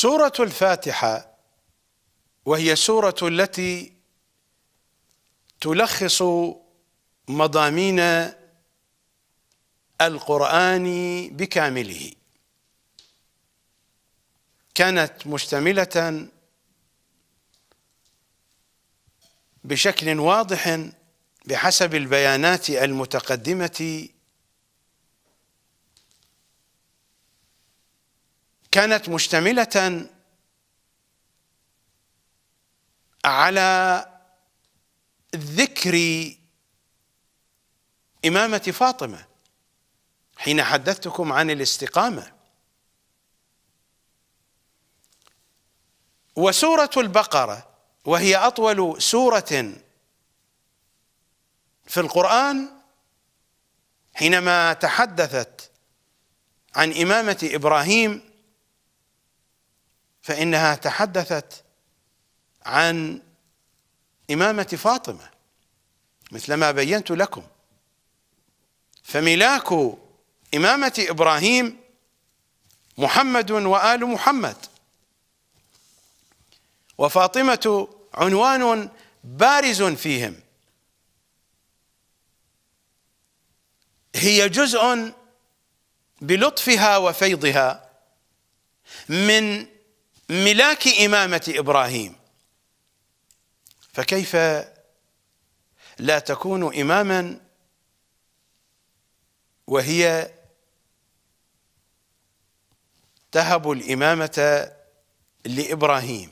سوره الفاتحه وهي سوره التي تلخص مضامين القران بكامله كانت مشتمله بشكل واضح بحسب البيانات المتقدمه كانت مشتمله على ذكر إمامة فاطمة حين حدثتكم عن الاستقامة وسورة البقرة وهي أطول سورة في القرآن حينما تحدثت عن إمامة إبراهيم فإنها تحدثت عن إمامة فاطمة مثلما بينت لكم فملاك إمامة إبراهيم محمد وآل محمد وفاطمة عنوان بارز فيهم هي جزء بلطفها وفيضها من ملاك إمامة إبراهيم فكيف لا تكون إماما وهي تهب الإمامة لإبراهيم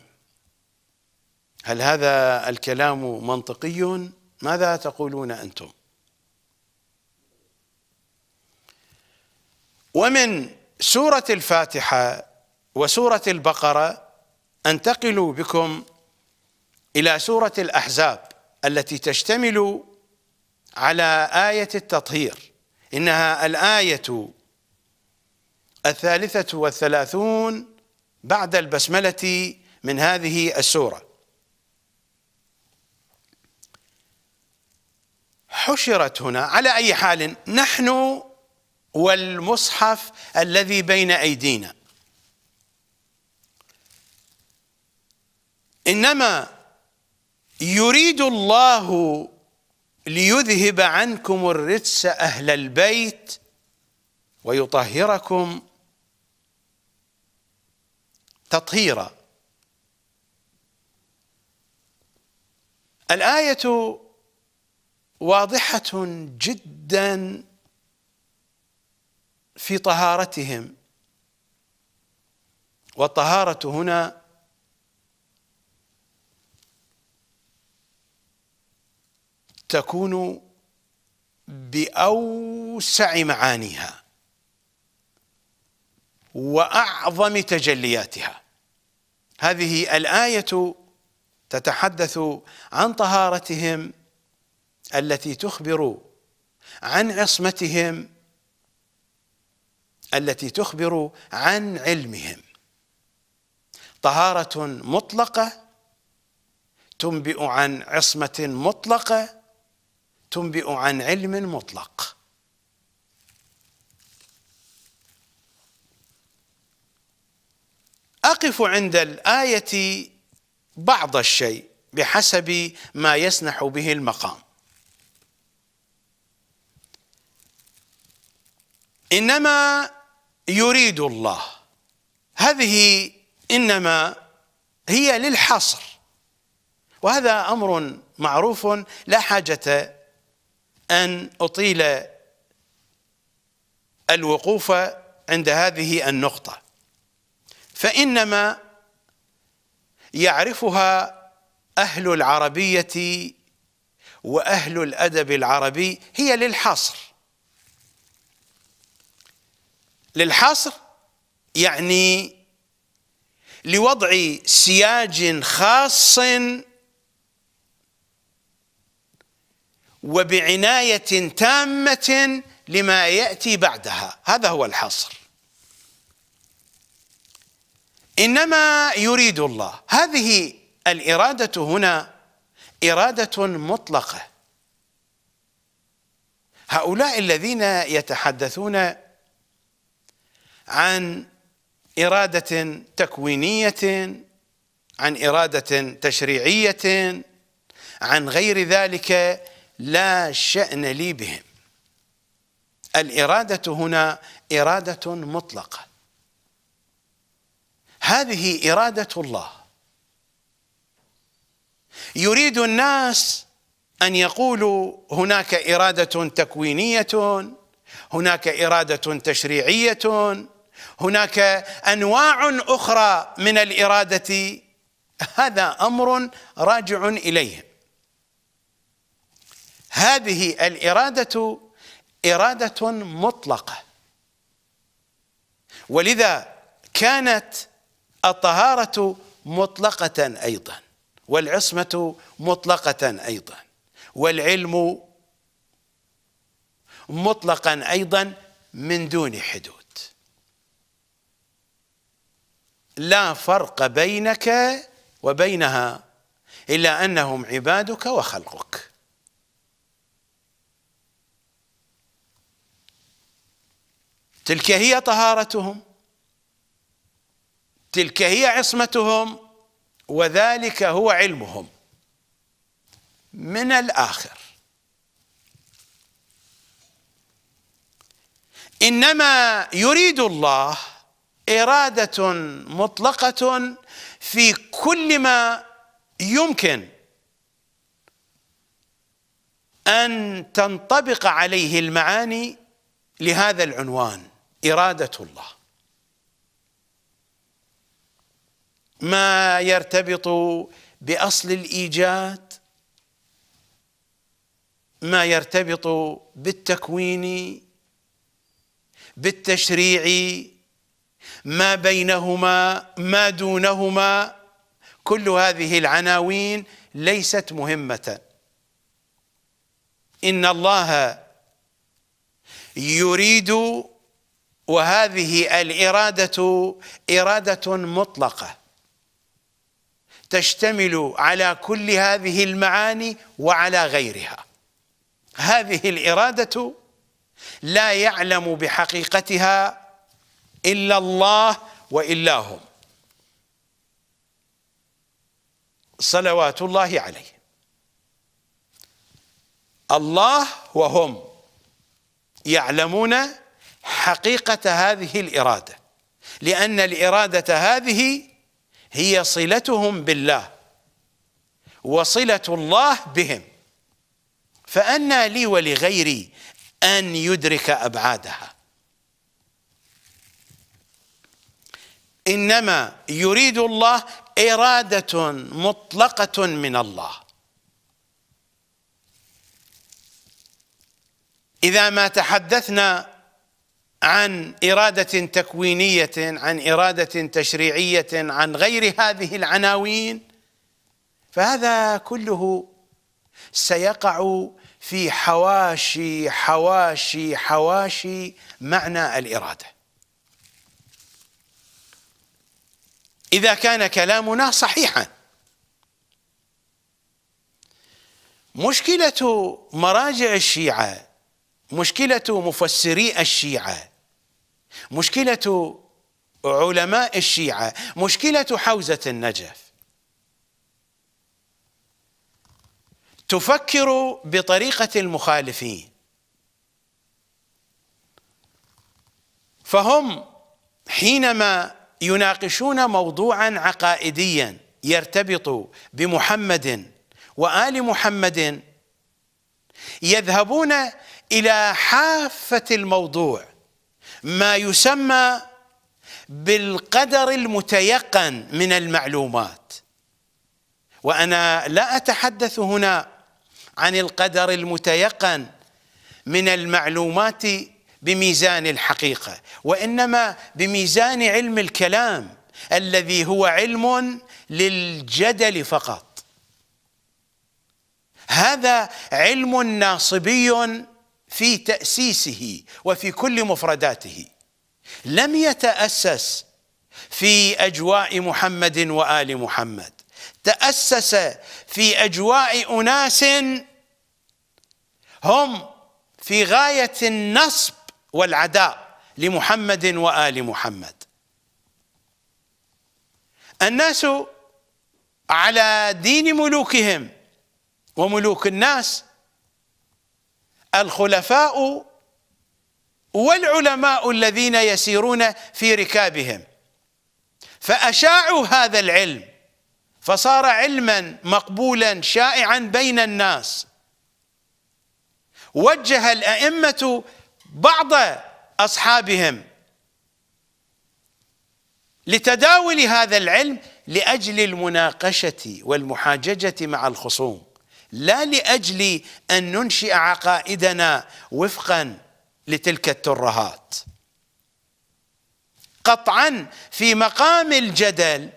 هل هذا الكلام منطقي ماذا تقولون أنتم ومن سورة الفاتحة وسوره البقره انتقل بكم الى سوره الاحزاب التي تشتمل على ايه التطهير انها الايه الثالثه والثلاثون بعد البسمله من هذه السوره حشرت هنا على اي حال نحن والمصحف الذي بين ايدينا انما يريد الله ليذهب عنكم الرجس اهل البيت ويطهركم تطهيرا الايه واضحه جدا في طهارتهم والطهاره هنا تكون باوسع معانيها واعظم تجلياتها هذه الايه تتحدث عن طهارتهم التي تخبر عن عصمتهم التي تخبر عن علمهم طهاره مطلقه تنبئ عن عصمه مطلقه تنبئ عن علم مطلق أقف عند الآية بعض الشيء بحسب ما يسنح به المقام إنما يريد الله هذه إنما هي للحصر وهذا أمر معروف لا حاجة أن أطيل الوقوف عند هذه النقطة فإنما يعرفها أهل العربية وأهل الأدب العربي هي للحصر للحصر يعني لوضع سياج خاص وبعناية تامة لما يأتي بعدها هذا هو الحصر إنما يريد الله هذه الإرادة هنا إرادة مطلقة هؤلاء الذين يتحدثون عن إرادة تكوينية عن إرادة تشريعية عن غير ذلك لا شأن لي بهم الإرادة هنا إرادة مطلقة هذه إرادة الله يريد الناس أن يقولوا هناك إرادة تكوينية هناك إرادة تشريعية هناك أنواع أخرى من الإرادة هذا أمر راجع إليهم هذه الإرادة إرادة مطلقة ولذا كانت الطهارة مطلقة أيضا والعصمة مطلقة أيضا والعلم مطلقا أيضا من دون حدود لا فرق بينك وبينها إلا أنهم عبادك وخلقك تلك هي طهارتهم تلك هي عصمتهم وذلك هو علمهم من الآخر إنما يريد الله إرادة مطلقة في كل ما يمكن أن تنطبق عليه المعاني لهذا العنوان إرادة الله ما يرتبط بأصل الإيجاد ما يرتبط بالتكوين بالتشريع ما بينهما ما دونهما كل هذه العناوين ليست مهمة إن الله يريد وهذه الاراده اراده مطلقه تشتمل على كل هذه المعاني وعلى غيرها هذه الاراده لا يعلم بحقيقتها الا الله والا هم صلوات الله عليه الله وهم يعلمون حقيقة هذه الإرادة لأن الإرادة هذه هي صلتهم بالله وصلة الله بهم فأنى لي ولغيري أن يدرك أبعادها إنما يريد الله إرادة مطلقة من الله إذا ما تحدثنا عن إرادة تكوينية عن إرادة تشريعية عن غير هذه العناوين فهذا كله سيقع في حواشي حواشي حواشي معنى الإرادة إذا كان كلامنا صحيحا مشكلة مراجع الشيعة مشكلة مفسري الشيعة مشكلة علماء الشيعة مشكلة حوزة النجف تفكر بطريقة المخالفين فهم حينما يناقشون موضوعا عقائديا يرتبط بمحمد وآل محمد يذهبون إلى حافة الموضوع ما يسمى بالقدر المتيقن من المعلومات وانا لا اتحدث هنا عن القدر المتيقن من المعلومات بميزان الحقيقه وانما بميزان علم الكلام الذي هو علم للجدل فقط هذا علم ناصبي في تأسيسه وفي كل مفرداته لم يتأسس في أجواء محمد وآل محمد تأسس في أجواء أناس هم في غاية النصب والعداء لمحمد وآل محمد الناس على دين ملوكهم وملوك الناس الخلفاء والعلماء الذين يسيرون في ركابهم فأشاعوا هذا العلم فصار علما مقبولا شائعا بين الناس وجه الأئمة بعض أصحابهم لتداول هذا العلم لأجل المناقشة والمحاججة مع الخصوم لا لاجل ان ننشئ عقائدنا وفقا لتلك الترهات قطعا في مقام الجدل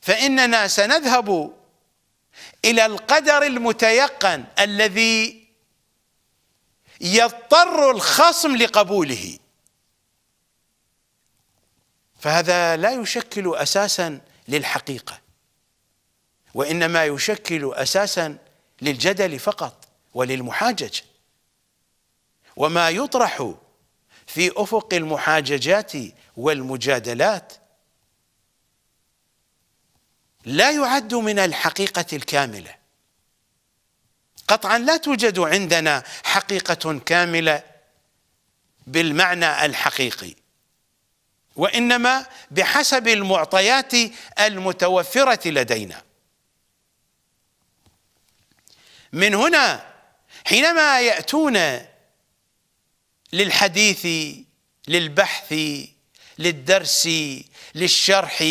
فاننا سنذهب الى القدر المتيقن الذي يضطر الخصم لقبوله فهذا لا يشكل اساسا للحقيقه وإنما يشكل أساسا للجدل فقط وللمحاجج وما يطرح في أفق المحاججات والمجادلات لا يعد من الحقيقة الكاملة قطعا لا توجد عندنا حقيقة كاملة بالمعنى الحقيقي وإنما بحسب المعطيات المتوفرة لدينا من هنا حينما يأتون للحديث للبحث للدرس للشرح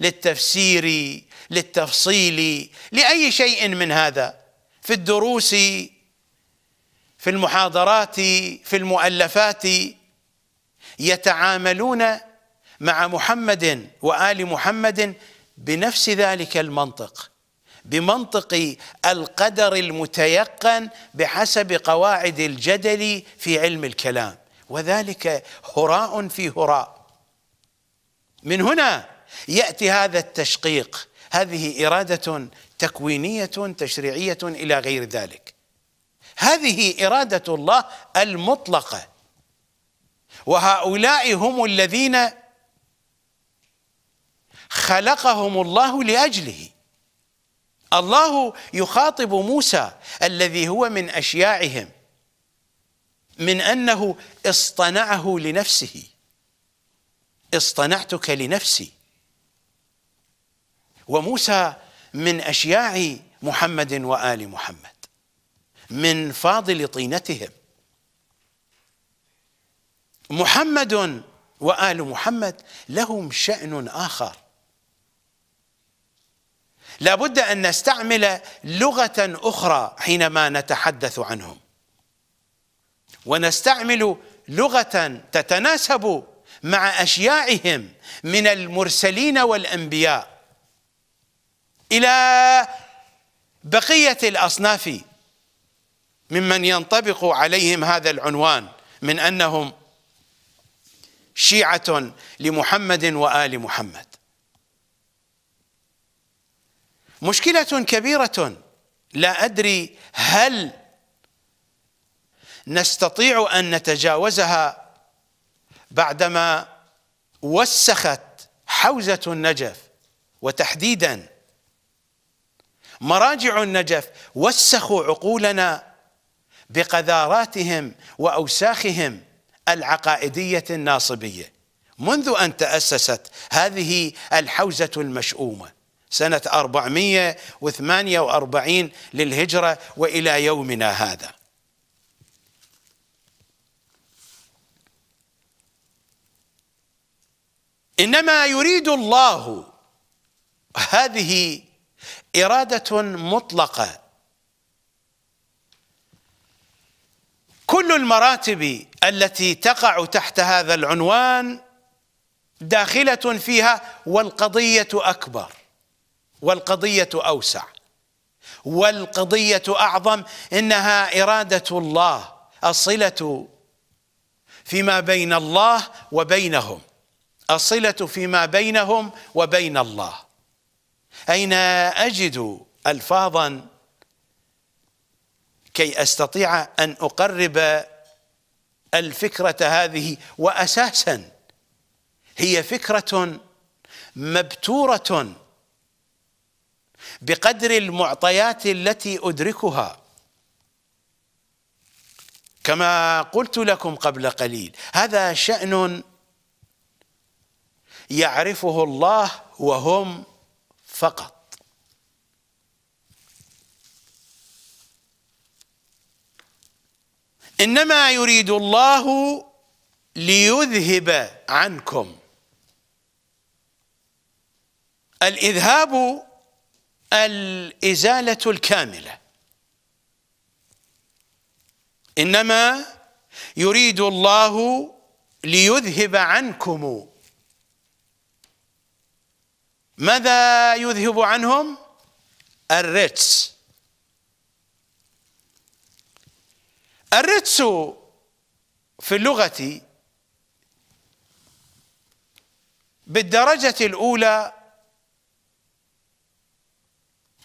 للتفسير للتفصيل لأي شيء من هذا في الدروس في المحاضرات في المؤلفات يتعاملون مع محمد وآل محمد بنفس ذلك المنطق بمنطق القدر المتيقن بحسب قواعد الجدل في علم الكلام وذلك هراء في هراء من هنا ياتي هذا التشقيق هذه اراده تكوينيه تشريعيه الى غير ذلك هذه اراده الله المطلقه وهؤلاء هم الذين خلقهم الله لاجله الله يخاطب موسى الذي هو من اشياعهم من انه اصطنعه لنفسه اصطنعتك لنفسي وموسى من اشياع محمد وال محمد من فاضل طينتهم محمد وال محمد لهم شان اخر لابد أن نستعمل لغة أخرى حينما نتحدث عنهم ونستعمل لغة تتناسب مع أشياعهم من المرسلين والأنبياء إلى بقية الأصناف ممن ينطبق عليهم هذا العنوان من أنهم شيعة لمحمد وآل محمد مشكلة كبيرة لا أدري هل نستطيع أن نتجاوزها بعدما وسخت حوزة النجف وتحديدا مراجع النجف وسخوا عقولنا بقذاراتهم وأوساخهم العقائدية الناصبية منذ أن تأسست هذه الحوزة المشؤومة سنة 448 للهجرة وإلى يومنا هذا إنما يريد الله هذه إرادة مطلقة كل المراتب التي تقع تحت هذا العنوان داخلة فيها والقضية أكبر والقضية أوسع والقضية أعظم إنها إرادة الله الصلة فيما بين الله وبينهم الصلة فيما بينهم وبين الله أين أجد ألفاظا كي أستطيع أن أقرب الفكرة هذه وأساسا هي فكرة مبتورة بقدر المعطيات التي أدركها كما قلت لكم قبل قليل هذا شأن يعرفه الله وهم فقط انما يريد الله ليذهب عنكم الاذهاب الإزالة الكاملة إنما يريد الله ليذهب عنكم ماذا يذهب عنهم الرجس الرجس في اللغة بالدرجة الأولى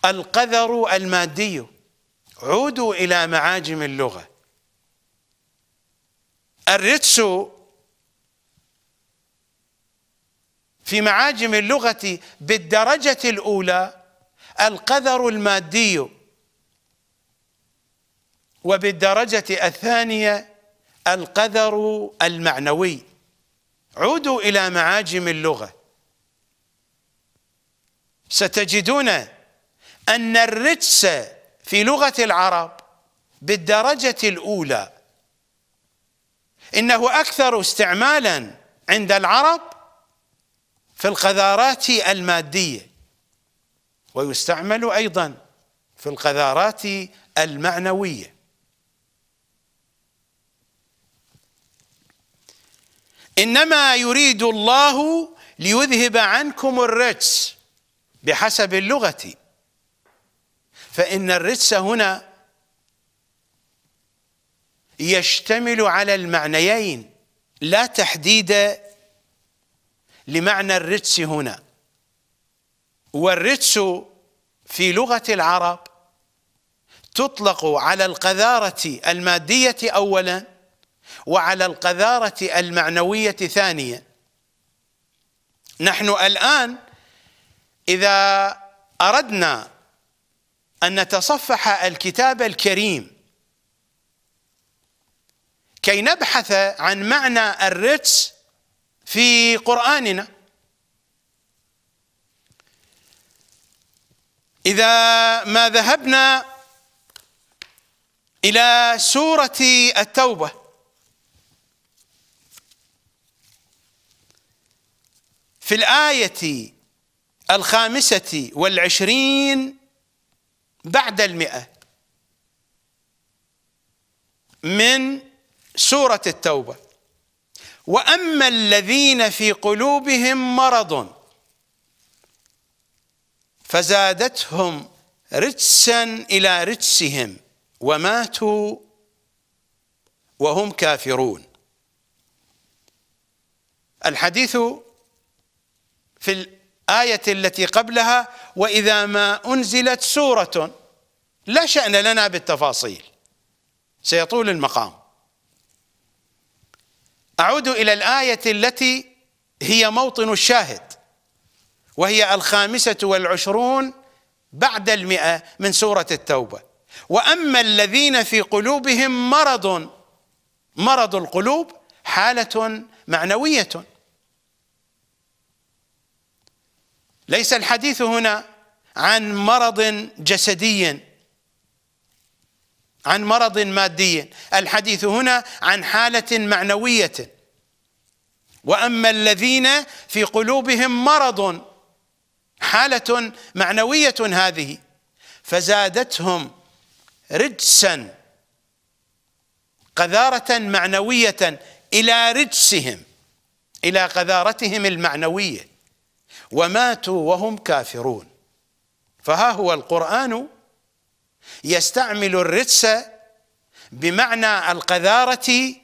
القذر المادي عودوا إلى معاجم اللغة الرجس في معاجم اللغة بالدرجة الأولى القذر المادي وبالدرجة الثانية القذر المعنوي عودوا إلى معاجم اللغة ستجدون أن الرجس في لغة العرب بالدرجة الأولى إنه أكثر استعمالا عند العرب في القذارات المادية ويستعمل أيضا في القذارات المعنوية إنما يريد الله ليذهب عنكم الرجس بحسب اللغة فإن الرجس هنا يشتمل على المعنيين لا تحديد لمعنى الرجس هنا والرجس في لغة العرب تطلق على القذارة المادية أولا وعلى القذارة المعنوية ثانيا نحن الآن إذا أردنا ان نتصفح الكتاب الكريم كي نبحث عن معنى الرتس في قراننا اذا ما ذهبنا الى سوره التوبه في الايه الخامسه والعشرين بعد المئة من سورة التوبة وأما الذين في قلوبهم مرض فزادتهم رجسا إلى رجسهم وماتوا وهم كافرون الحديث في آية التي قبلها وإذا ما أنزلت سورة لا شأن لنا بالتفاصيل سيطول المقام أعود إلى الآية التي هي موطن الشاهد وهي الخامسة والعشرون بعد المئة من سورة التوبة وأما الذين في قلوبهم مرض مرض القلوب حالة معنوية ليس الحديث هنا عن مرض جسدي عن مرض مادي الحديث هنا عن حالة معنوية وأما الذين في قلوبهم مرض حالة معنوية هذه فزادتهم رجسا قذارة معنوية إلى رجسهم إلى قذارتهم المعنوية وماتوا وهم كافرون فها هو القرآن يستعمل الرجس بمعنى القذارة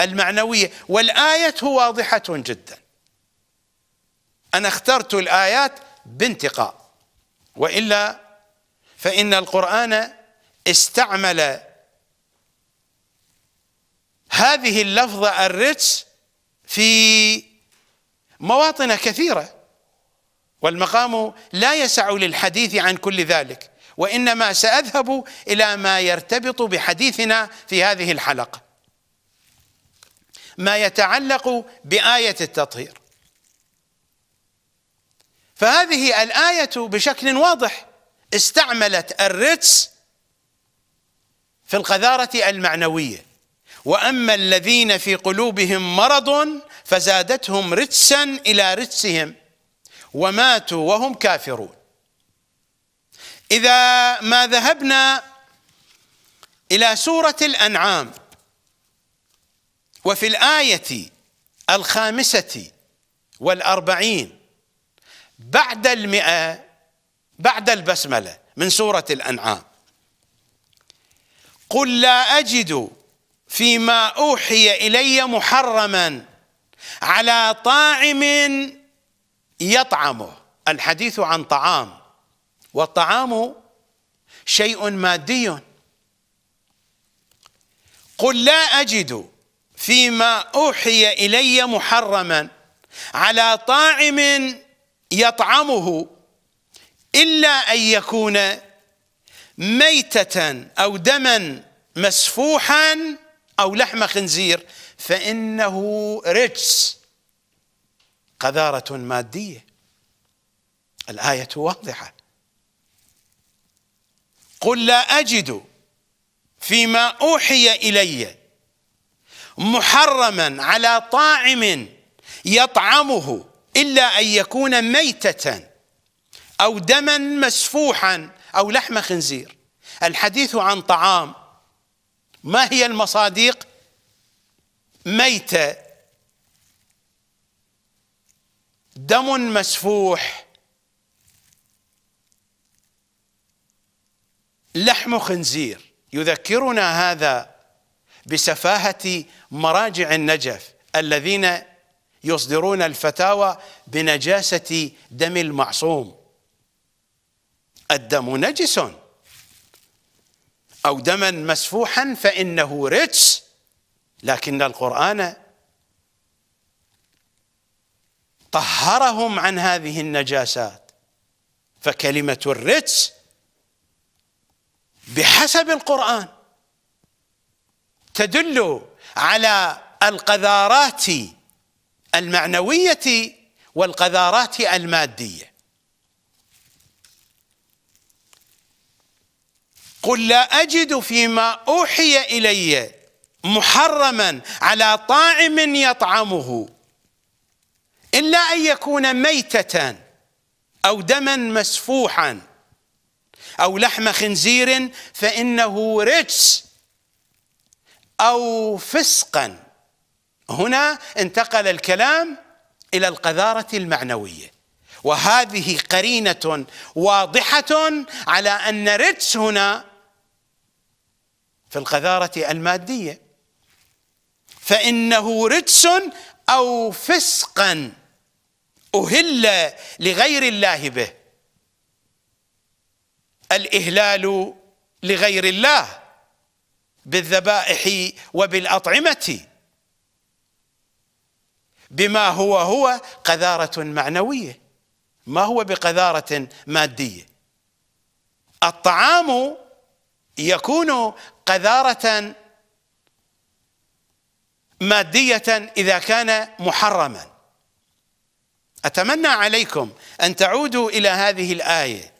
المعنوية والآية واضحة جدا أنا اخترت الآيات بانتقاء وإلا فإن القرآن استعمل هذه اللفظة الرجس في مواطن كثيرة والمقام لا يسع للحديث عن كل ذلك وانما ساذهب الى ما يرتبط بحديثنا في هذه الحلقه ما يتعلق بايه التطهير فهذه الايه بشكل واضح استعملت الرتس في القذاره المعنويه واما الذين في قلوبهم مرض فزادتهم رجسا الى رجسهم وماتوا وهم كافرون اذا ما ذهبنا الى سوره الانعام وفي الايه الخامسه والاربعين بعد المئه بعد البسمله من سوره الانعام قل لا اجد فيما اوحي الي محرما على طاعم يطعمه الحديث عن طعام والطعام شيء مادي قل لا أجد فيما أوحي إلي محرما على طاعم يطعمه إلا أن يكون ميتة أو دما مسفوحا أو لحم خنزير فإنه رجس قذاره ماديه الايه واضحه قل لا اجد فيما اوحي الي محرما على طاعم يطعمه الا ان يكون ميته او دما مسفوحا او لحم خنزير الحديث عن طعام ما هي المصادق ميته دم مسفوح لحم خنزير يذكرنا هذا بسفاهة مراجع النجف الذين يصدرون الفتاوى بنجاسة دم المعصوم الدم نجس أو دما مسفوحا فإنه رجس لكن القرآن طهرهم عن هذه النجاسات فكلمة الرجس بحسب القرآن تدل على القذارات المعنوية والقذارات المادية قل لا أجد فيما أوحي إلي محرما على طاعم يطعمه إلا أن يكون ميتة أو دما مسفوحا أو لحم خنزير فإنه رجس أو فسقا هنا انتقل الكلام إلى القذارة المعنوية وهذه قرينة واضحة على أن رجس هنا في القذارة المادية فإنه رجس أو فسقا أهل لغير الله به الإهلال لغير الله بالذبائح وبالأطعمة بما هو هو قذارة معنوية ما هو بقذارة مادية الطعام يكون قذارة مادية إذا كان محرما اتمنى عليكم ان تعودوا الى هذه الايه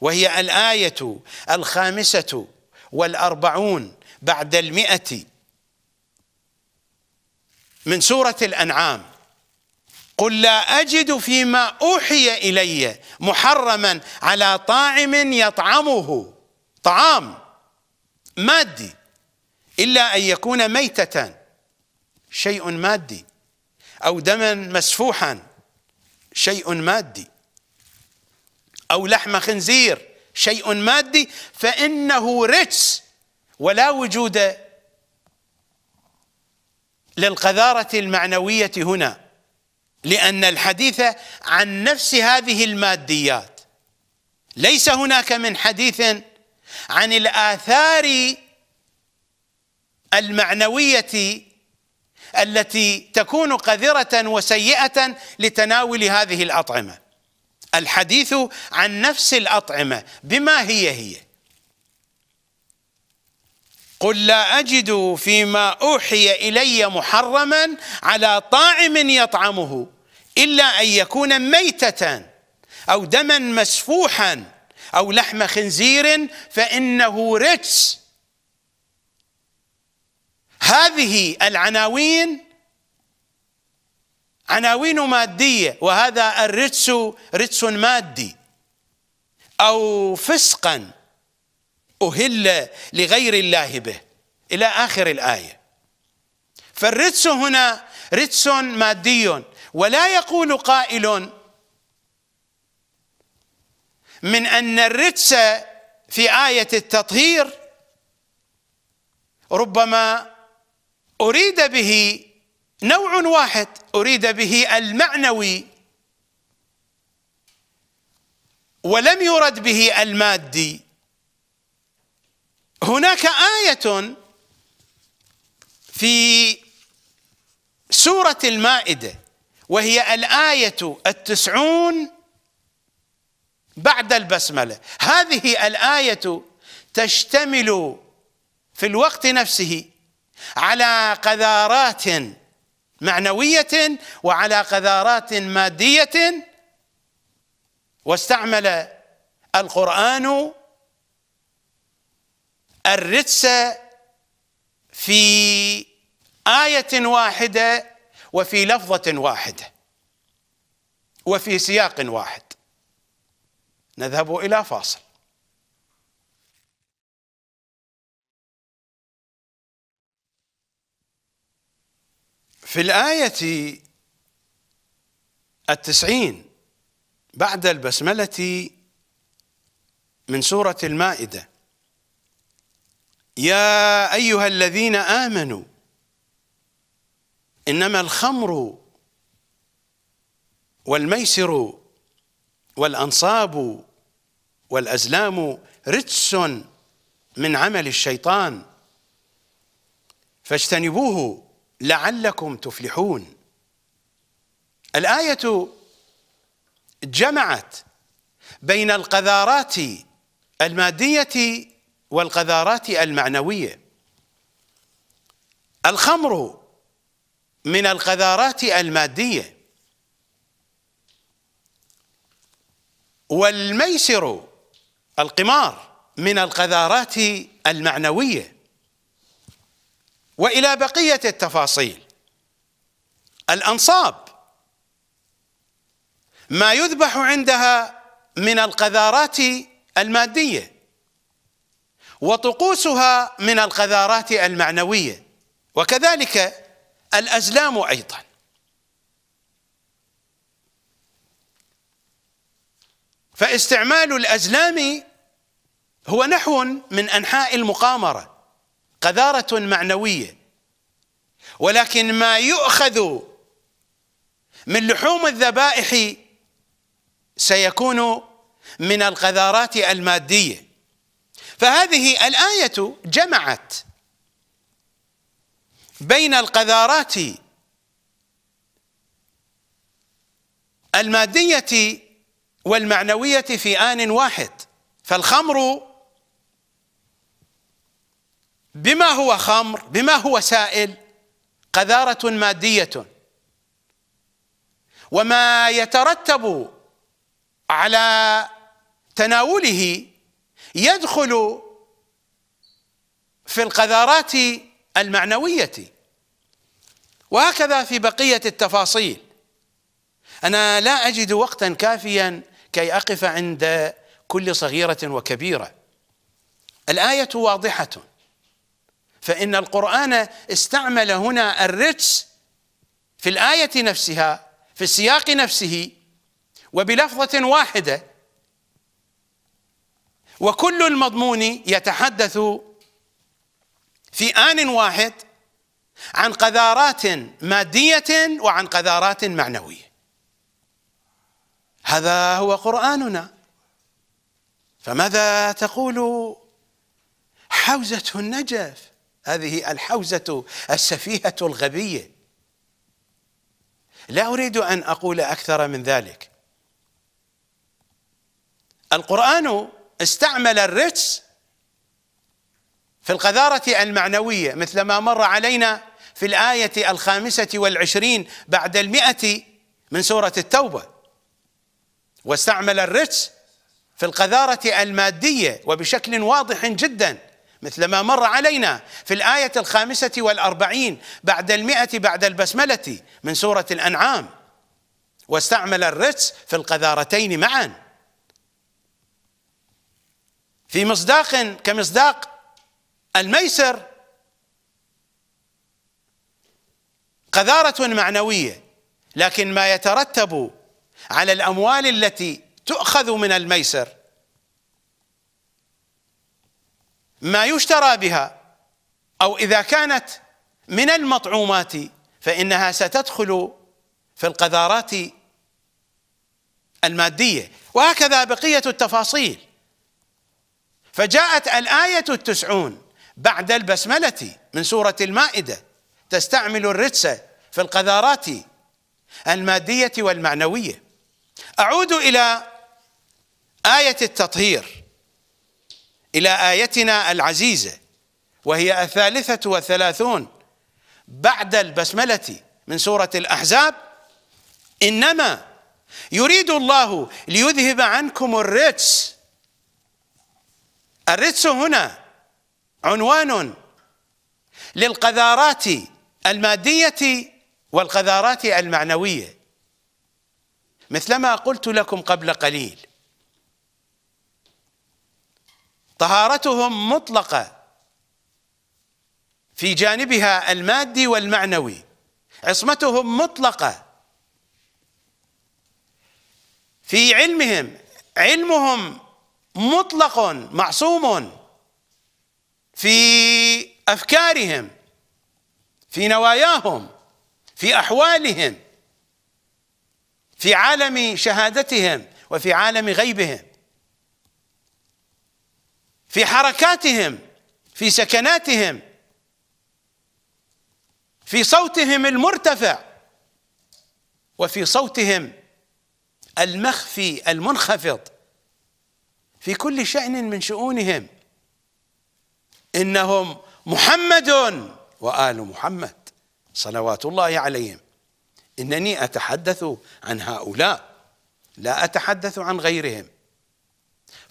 وهي الايه الخامسه والاربعون بعد المئه من سوره الانعام قل لا اجد فيما اوحي الي محرما على طاعم يطعمه طعام مادي الا ان يكون ميته شيء مادي او دما مسفوحا شيء مادي أو لحم خنزير شيء مادي فإنه رجس ولا وجود للقذارة المعنوية هنا لأن الحديث عن نفس هذه الماديات ليس هناك من حديث عن الآثار المعنوية التي تكون قذره وسيئه لتناول هذه الاطعمه الحديث عن نفس الاطعمه بما هي هي قل لا اجد فيما اوحي الي محرما على طاعم يطعمه الا ان يكون ميته او دما مسفوحا او لحم خنزير فانه رجس هذه العناوين عناوين ماديه وهذا الرجس رجس مادي او فسقا اهل لغير الله به الى اخر الايه فالرجس هنا رجس مادي ولا يقول قائل من ان الرجس في ايه التطهير ربما أريد به نوع واحد أريد به المعنوي ولم يرد به المادي هناك آية في سورة المائدة وهي الآية التسعون بعد البسملة هذه الآية تشتمل في الوقت نفسه على قذارات معنويه وعلى قذارات ماديه واستعمل القران الرجس في ايه واحده وفي لفظه واحده وفي سياق واحد نذهب الى فاصل في الآية التسعين بعد البسملة من سورة المائدة يا أيها الذين آمنوا إنما الخمر والميسر والأنصاب والأزلام رجس من عمل الشيطان فاجتنبوه لعلكم تفلحون الايه جمعت بين القذارات الماديه والقذارات المعنويه الخمر من القذارات الماديه والميسر القمار من القذارات المعنويه والى بقيه التفاصيل الانصاب ما يذبح عندها من القذارات الماديه وطقوسها من القذارات المعنويه وكذلك الازلام ايضا فاستعمال الازلام هو نحو من انحاء المقامره قذارة معنوية ولكن ما يؤخذ من لحوم الذبائح سيكون من القذارات المادية فهذه الآية جمعت بين القذارات المادية والمعنوية في آن واحد فالخمر بما هو خمر بما هو سائل قذارة مادية وما يترتب على تناوله يدخل في القذارات المعنوية وهكذا في بقية التفاصيل أنا لا أجد وقتا كافيا كي أقف عند كل صغيرة وكبيرة الآية واضحة فإن القرآن استعمل هنا الرجس في الآية نفسها في السياق نفسه وبلفظة واحدة وكل المضمون يتحدث في آن واحد عن قذارات مادية وعن قذارات معنوية هذا هو قرآننا فماذا تقول حوزة النجف هذه الحوزة السفيهة الغبية لا أريد أن أقول أكثر من ذلك القرآن استعمل الرجس في القذارة المعنوية مثل ما مر علينا في الآية الخامسة والعشرين بعد المئة من سورة التوبة واستعمل الرجس في القذارة المادية وبشكل واضح جدا مثل ما مر علينا في الآية الخامسة والأربعين بعد المئة بعد البسملة من سورة الأنعام واستعمل الرتس في القذارتين معا في مصداق كمصداق الميسر قذارة معنوية لكن ما يترتب على الأموال التي تؤخذ من الميسر ما يشترى بها او اذا كانت من المطعومات فانها ستدخل في القذارات الماديه وهكذا بقيه التفاصيل فجاءت الايه التسعون بعد البسمله من سوره المائده تستعمل الرجس في القذارات الماديه والمعنويه اعود الى ايه التطهير إلى آيتنا العزيزة وهي الثالثة والثلاثون بعد البسملة من سورة الأحزاب إنما يريد الله ليذهب عنكم الرجس الرجس هنا عنوان للقذارات المادية والقذارات المعنوية مثلما قلت لكم قبل قليل طهارتهم مطلقه في جانبها المادي والمعنوي عصمتهم مطلقه في علمهم علمهم مطلق معصوم في افكارهم في نواياهم في احوالهم في عالم شهادتهم وفي عالم غيبهم في حركاتهم في سكناتهم في صوتهم المرتفع وفي صوتهم المخفي المنخفض في كل شأن من شؤونهم إنهم محمد وآل محمد صلوات الله عليهم إنني أتحدث عن هؤلاء لا أتحدث عن غيرهم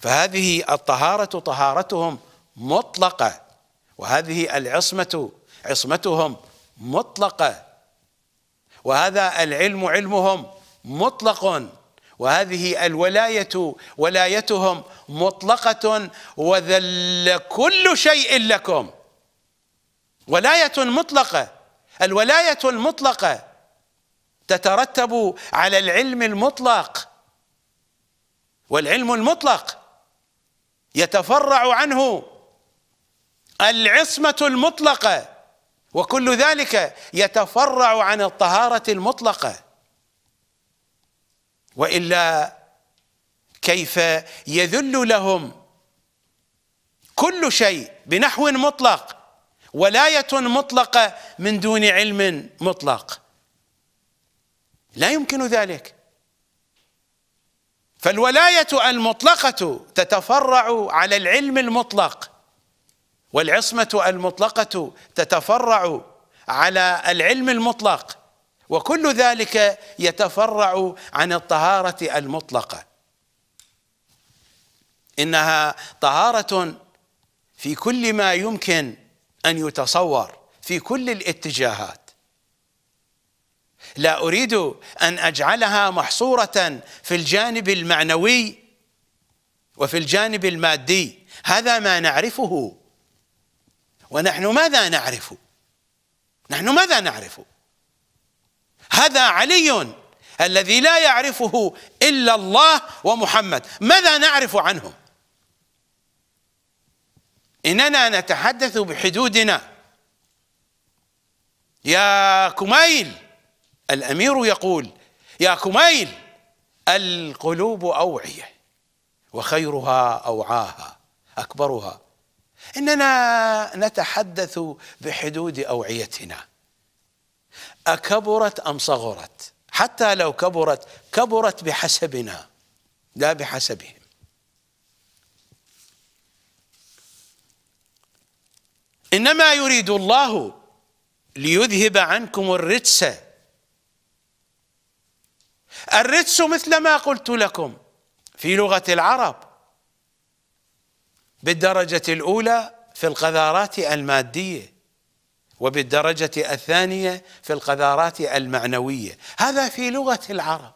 فهذه الطهارة طهارتهم مطلقة وهذه العصمة عصمتهم مطلقة وهذا العلم علمهم مطلق وهذه الولاية ولايتهم مطلقة وذل كل شيء لكم ولاية مطلقة الولاية المطلقة تترتب على العلم المطلق والعلم المطلق يتفرع عنه العصمة المطلقة وكل ذلك يتفرع عن الطهارة المطلقة وإلا كيف يذل لهم كل شيء بنحو مطلق ولاية مطلقة من دون علم مطلق لا يمكن ذلك فالولاية المطلقة تتفرع على العلم المطلق والعصمة المطلقة تتفرع على العلم المطلق وكل ذلك يتفرع عن الطهارة المطلقة إنها طهارة في كل ما يمكن أن يتصور في كل الاتجاهات لا اريد ان اجعلها محصوره في الجانب المعنوي وفي الجانب المادي هذا ما نعرفه ونحن ماذا نعرف نحن ماذا نعرف هذا علي الذي لا يعرفه الا الله ومحمد ماذا نعرف عنه اننا نتحدث بحدودنا يا كميل الامير يقول يا كميل القلوب اوعيه وخيرها اوعاها اكبرها اننا نتحدث بحدود اوعيتنا اكبرت ام صغرت حتى لو كبرت كبرت بحسبنا لا بحسبهم انما يريد الله ليذهب عنكم الرجس الرجس مثل ما قلت لكم في لغة العرب بالدرجة الأولى في القذارات المادية وبالدرجة الثانية في القذارات المعنوية هذا في لغة العرب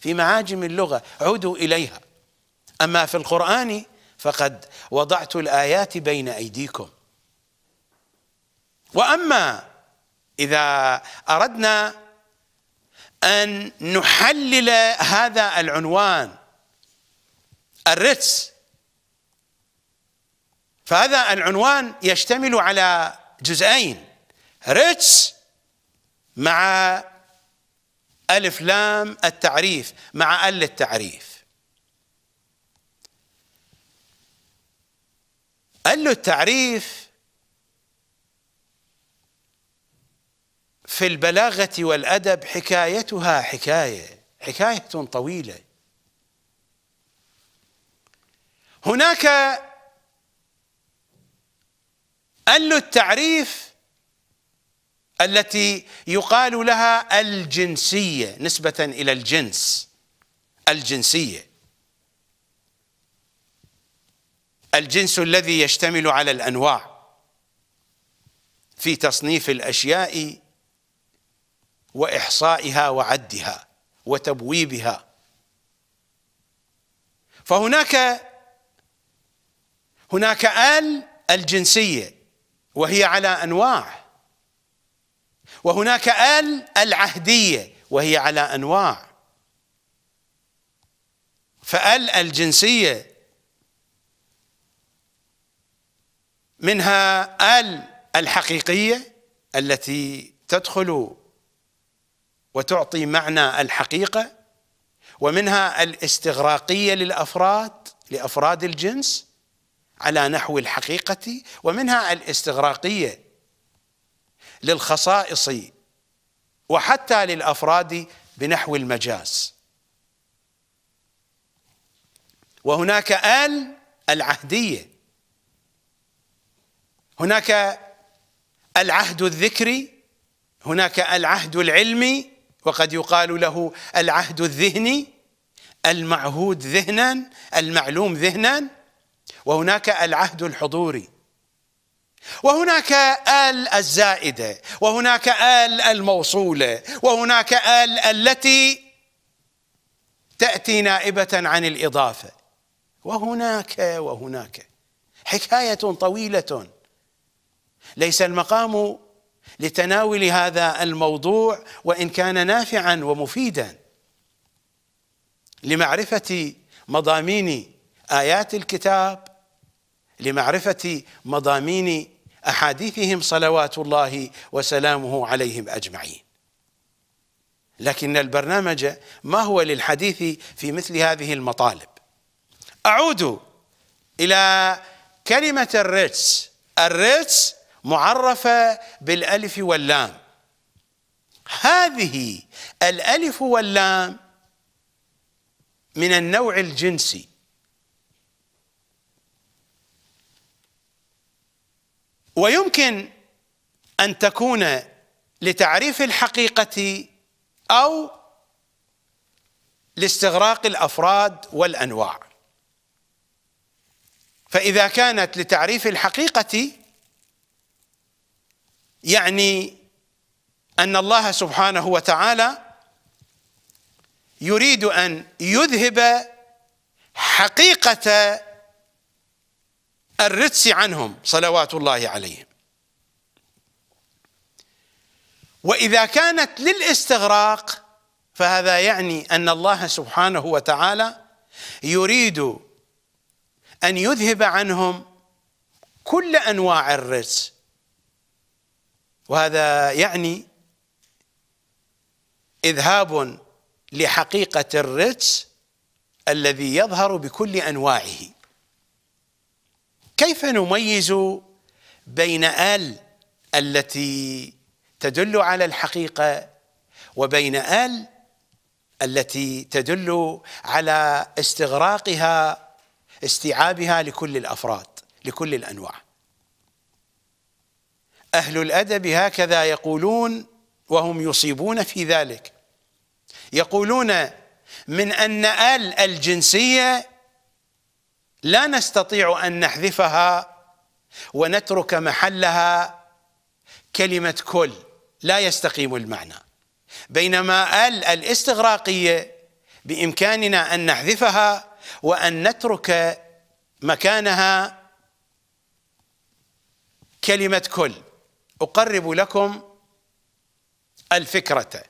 في معاجم اللغة عودوا إليها أما في القرآن فقد وضعت الآيات بين أيديكم وأما إذا أردنا أن نحلل هذا العنوان الرتس فهذا العنوان يشتمل على جزئين رتس مع ألف لام التعريف مع ال التعريف ال التعريف في البلاغة والأدب حكايتها حكاية حكاية طويلة هناك أل التعريف التي يقال لها الجنسية نسبة إلى الجنس الجنسية الجنس الذي يشتمل على الأنواع في تصنيف الأشياء واحصائها وعدها وتبويبها فهناك هناك ال الجنسيه وهي على انواع وهناك ال العهديه وهي على انواع فال الجنسيه منها ال الحقيقيه التي تدخل وتعطي معنى الحقيقه ومنها الاستغراقيه للافراد لافراد الجنس على نحو الحقيقه ومنها الاستغراقيه للخصائص وحتى للافراد بنحو المجاز وهناك ال العهديه هناك العهد الذكري هناك العهد العلمي وقد يقال له العهد الذهني المعهود ذهنا المعلوم ذهنا وهناك العهد الحضوري وهناك آل الزائدة وهناك آل الموصولة وهناك آل التي تأتي نائبة عن الإضافة وهناك وهناك حكاية طويلة ليس المقام لتناول هذا الموضوع وان كان نافعا ومفيدا لمعرفه مضامين ايات الكتاب لمعرفه مضامين احاديثهم صلوات الله وسلامه عليهم اجمعين لكن البرنامج ما هو للحديث في مثل هذه المطالب اعود الى كلمه الريتس الريتس معرفة بالألف واللام هذه الألف واللام من النوع الجنسي ويمكن أن تكون لتعريف الحقيقة أو لاستغراق الأفراد والأنواع فإذا كانت لتعريف الحقيقة يعني ان الله سبحانه وتعالى يريد ان يذهب حقيقه الرجس عنهم صلوات الله عليهم واذا كانت للاستغراق فهذا يعني ان الله سبحانه وتعالى يريد ان يذهب عنهم كل انواع الرجس وهذا يعني إذهاب لحقيقة الرتس الذي يظهر بكل أنواعه كيف نميز بين آل التي تدل على الحقيقة وبين آل التي تدل على استغراقها استيعابها لكل الأفراد لكل الأنواع أهل الأدب هكذا يقولون وهم يصيبون في ذلك يقولون من أن ال الجنسية لا نستطيع أن نحذفها ونترك محلها كلمة كل لا يستقيم المعنى بينما ال الاستغراقية بإمكاننا أن نحذفها وأن نترك مكانها كلمة كل أقرب لكم الفكرة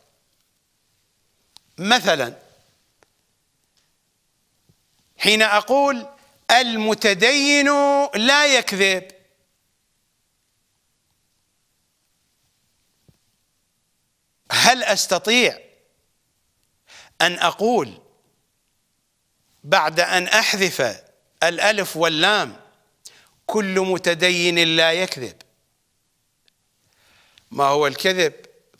مثلا حين أقول المتدين لا يكذب هل أستطيع أن أقول بعد أن أحذف الألف واللام كل متدين لا يكذب ما هو الكذب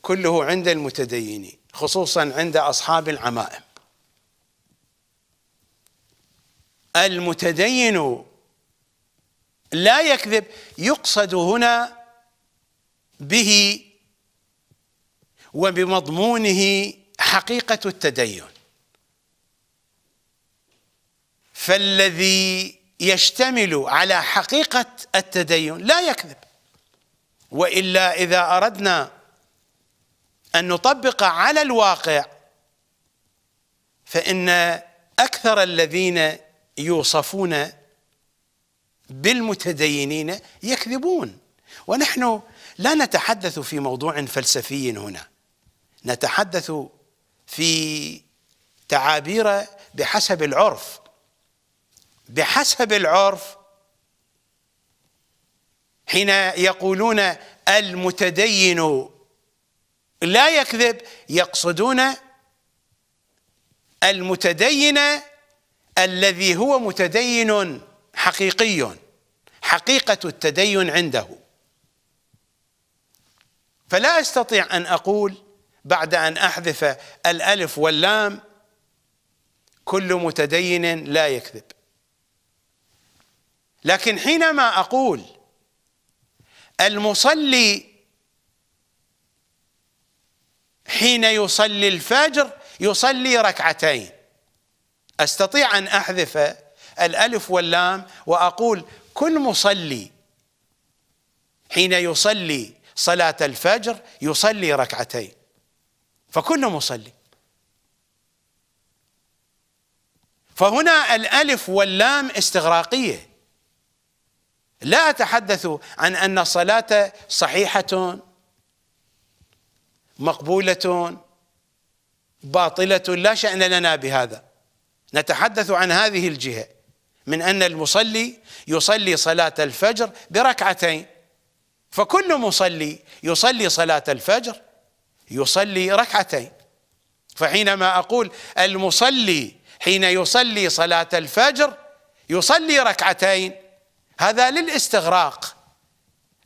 كله عند المتدينين خصوصا عند أصحاب العمائم المتدين لا يكذب يقصد هنا به وبمضمونه حقيقة التدين فالذي يشتمل على حقيقة التدين لا يكذب والا اذا اردنا ان نطبق على الواقع فان اكثر الذين يوصفون بالمتدينين يكذبون ونحن لا نتحدث في موضوع فلسفي هنا نتحدث في تعابير بحسب العرف بحسب العرف حين يقولون المتدين لا يكذب يقصدون المتدين الذي هو متدين حقيقي حقيقة التدين عنده فلا أستطيع أن أقول بعد أن أحذف الألف واللام كل متدين لا يكذب لكن حينما أقول المصلي حين يصلي الفجر يصلي ركعتين استطيع ان احذف الالف واللام واقول كل مصلي حين يصلي صلاه الفجر يصلي ركعتين فكل مصلي فهنا الالف واللام استغراقيه لا أتحدث عن أن الصلاة صحيحة مقبولة باطلة لا شأن لنا بهذا نتحدث عن هذه الجهة من أن المصلي يصلي صلاة الفجر بركعتين فكل مصلي يصلي صلاة الفجر يصلي ركعتين فحينما أقول المصلي حين يصلي صلاة الفجر يصلي ركعتين هذا للاستغراق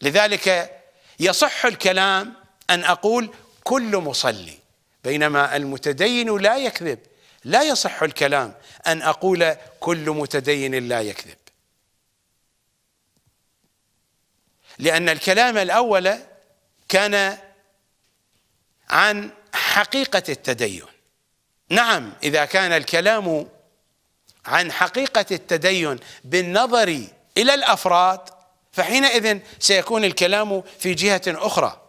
لذلك يصح الكلام ان اقول كل مصلي بينما المتدين لا يكذب لا يصح الكلام ان اقول كل متدين لا يكذب لان الكلام الاول كان عن حقيقه التدين نعم اذا كان الكلام عن حقيقه التدين بالنظر إلى الأفراد فحينئذ سيكون الكلام في جهة أخرى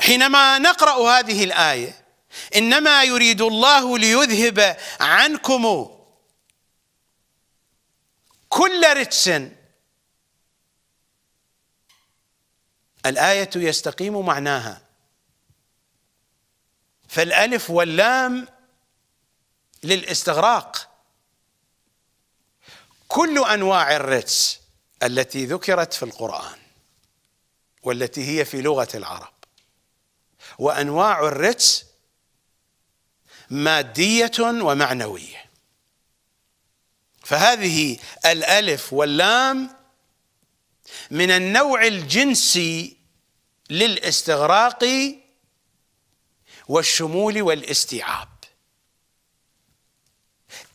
حينما نقرأ هذه الآية إنما يريد الله ليذهب عنكم كل رجس الآية يستقيم معناها فالألف واللام للاستغراق كل انواع الرجس التي ذكرت في القران والتي هي في لغه العرب وانواع الرجس ماديه ومعنويه فهذه الالف واللام من النوع الجنسي للاستغراق والشمول والاستيعاب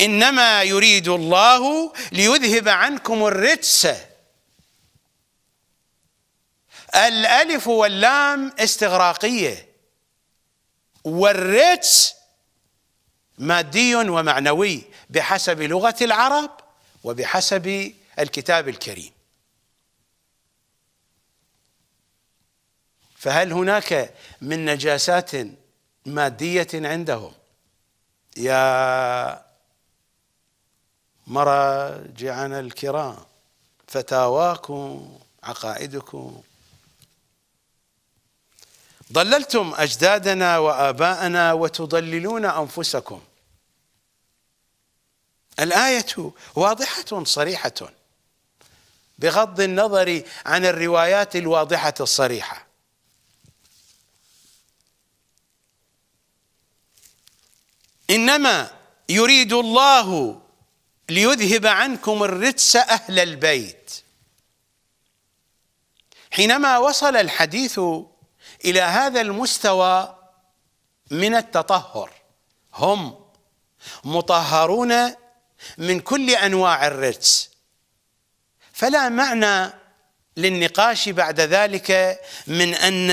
إنما يريد الله ليذهب عنكم الرجس الألف واللام استغراقية والرجس مادي ومعنوي بحسب لغة العرب وبحسب الكتاب الكريم فهل هناك من نجاسات مادية عندهم يا مراجعنا الكرام فتاواكم عقائدكم ضللتم اجدادنا واباءنا وتضللون انفسكم الايه واضحه صريحه بغض النظر عن الروايات الواضحه الصريحه انما يريد الله ليذهب عنكم الرجس أهل البيت حينما وصل الحديث إلى هذا المستوى من التطهر هم مطهرون من كل أنواع الرجس فلا معنى للنقاش بعد ذلك من أن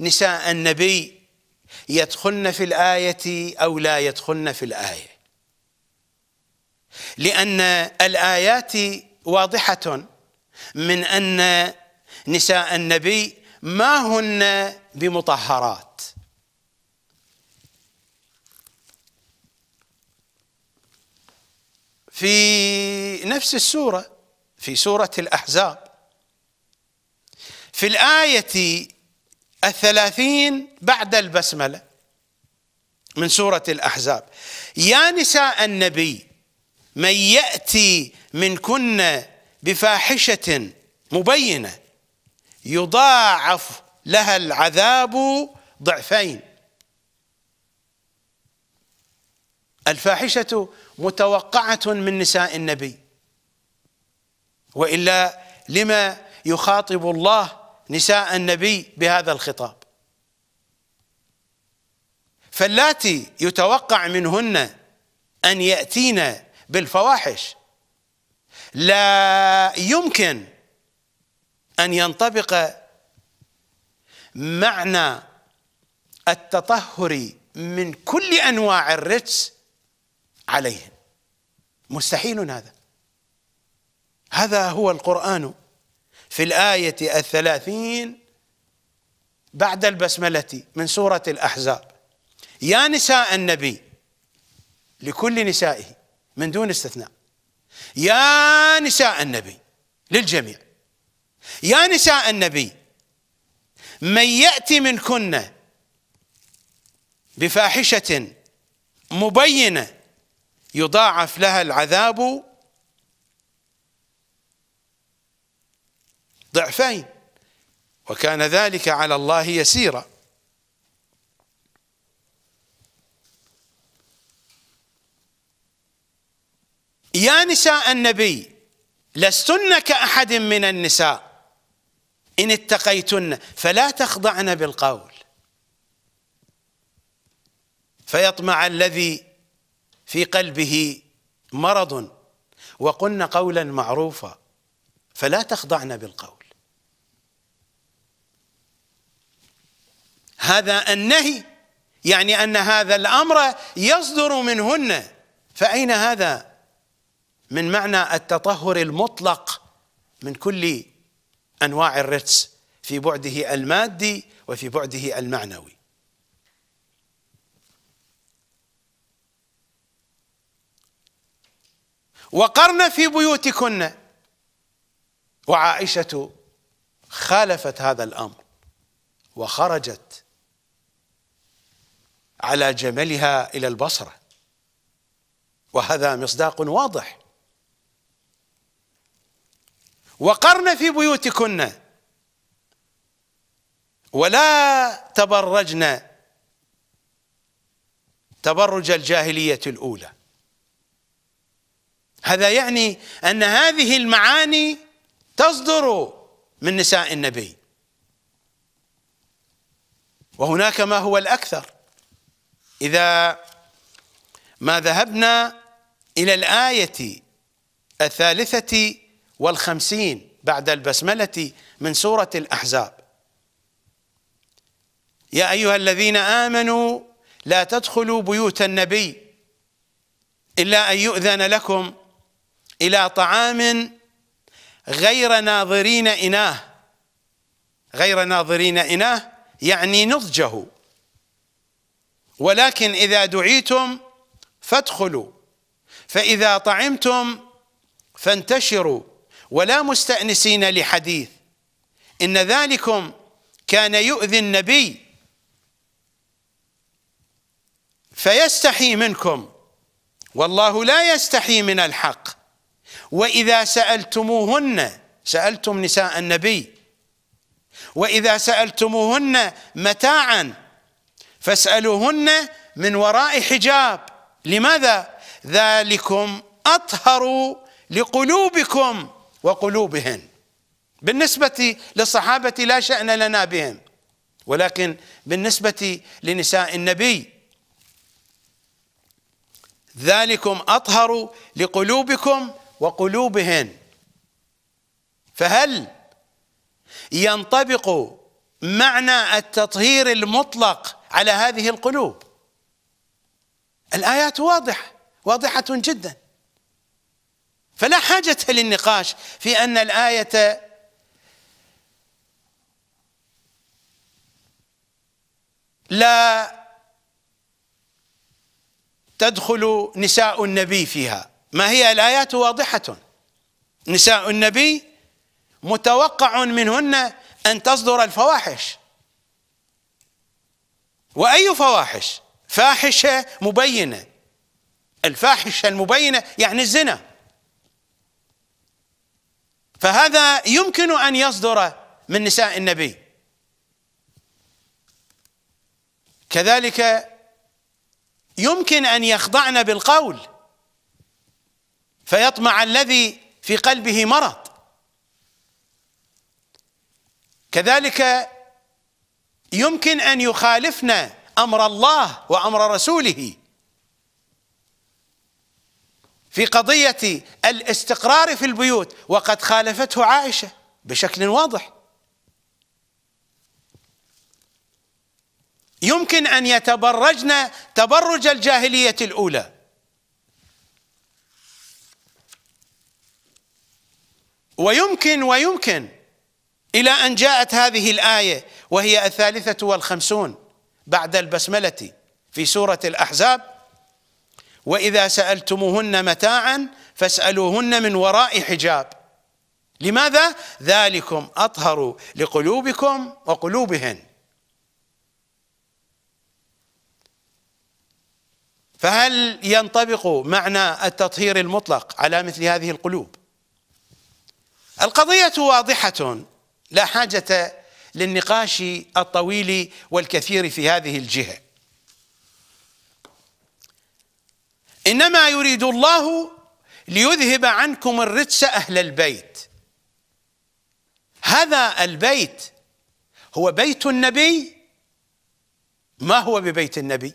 نساء النبي يدخلن في الآية أو لا يدخلن في الآية لأن الآيات واضحة من أن نساء النبي ما هن بمطهرات في نفس السورة في سورة الأحزاب في الآية الثلاثين بعد البسملة من سورة الأحزاب يا نساء النبي من يأتي منكن بفاحشة مبينة يضاعف لها العذاب ضعفين الفاحشة متوقعة من نساء النبي وإلا لما يخاطب الله نساء النبي بهذا الخطاب فاللاتي يتوقع منهن أن يأتين بالفواحش لا يمكن ان ينطبق معنى التطهر من كل انواع الرجس عليهم مستحيل هذا هذا هو القران في الايه الثلاثين بعد البسمله من سوره الاحزاب يا نساء النبي لكل نسائه من دون استثناء يا نساء النبي للجميع يا نساء النبي من يأتي منكن بفاحشة مبينة يضاعف لها العذاب ضعفين وكان ذلك على الله يسيرا يا نساء النبي لستن كأحد من النساء إن اتقيتن فلا تخضعن بالقول فيطمع الذي في قلبه مرض وقلن قولا معروفا فلا تخضعن بالقول هذا النهي يعني أن هذا الأمر يصدر منهن فأين هذا من معنى التطهر المطلق من كل انواع الرجس في بعده المادي وفي بعده المعنوي وقرن في بيوتكن وعائشه خالفت هذا الامر وخرجت على جملها الى البصره وهذا مصداق واضح وقرن في بيوتكن ولا تبرجن تبرج الجاهلية الأولى هذا يعني أن هذه المعاني تصدر من نساء النبي وهناك ما هو الأكثر إذا ما ذهبنا إلى الآية الثالثة والخمسين بعد البسملة من سورة الأحزاب يا أيها الذين آمنوا لا تدخلوا بيوت النبي إلا أن يؤذن لكم إلى طعام غير ناظرين إناه غير ناظرين إناه يعني نضجه ولكن إذا دعيتم فادخلوا فإذا طعمتم فانتشروا ولا مستأنسين لحديث إن ذلكم كان يؤذي النبي فيستحي منكم والله لا يستحي من الحق وإذا سألتموهن سألتم نساء النبي وإذا سألتموهن متاعا فاسألوهن من وراء حجاب لماذا؟ ذلكم أطهر لقلوبكم وقلوبهم بالنسبة للصحابة لا شأن لنا بهم ولكن بالنسبة لنساء النبي ذلكم أطهر لقلوبكم وقلوبهن فهل ينطبق معنى التطهير المطلق على هذه القلوب الآيات واضحة واضحة جدا فلا حاجة للنقاش في أن الآية لا تدخل نساء النبي فيها ما هي الآيات واضحة نساء النبي متوقع منهن أن تصدر الفواحش وأي فواحش فاحشة مبينة الفاحشة المبينة يعني الزنا فهذا يمكن ان يصدر من نساء النبي كذلك يمكن ان يخضعن بالقول فيطمع الذي في قلبه مرض كذلك يمكن ان يخالفن امر الله وامر رسوله في قضية الاستقرار في البيوت وقد خالفته عائشة بشكل واضح يمكن أن يتبرجن تبرج الجاهلية الأولى ويمكن ويمكن إلى أن جاءت هذه الآية وهي الثالثة والخمسون بعد البسملة في سورة الأحزاب واذا سالتموهن متاعا فاسالوهن من وراء حجاب لماذا ذلكم اطهر لقلوبكم وقلوبهن فهل ينطبق معنى التطهير المطلق على مثل هذه القلوب القضيه واضحه لا حاجه للنقاش الطويل والكثير في هذه الجهه إنما يريد الله ليذهب عنكم الرجس أهل البيت هذا البيت هو بيت النبي ما هو ببيت النبي